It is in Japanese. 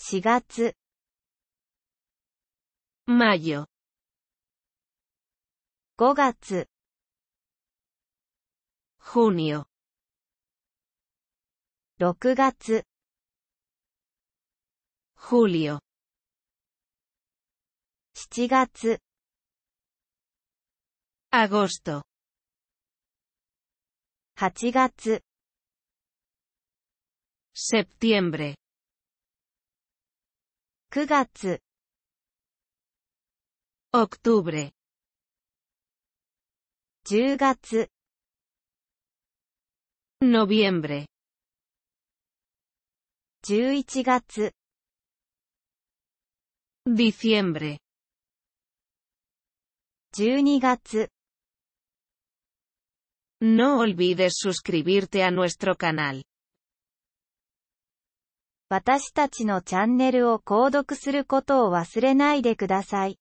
4月 mayo 5月 junio 6月 julio 7月 agosto 8月 septiembre 9月 octubre 10月 noviembre 11月 diciembre 12月 No olvides suscribirte a nuestro canal. 私たちのチャンネルを購読することを忘れないでください。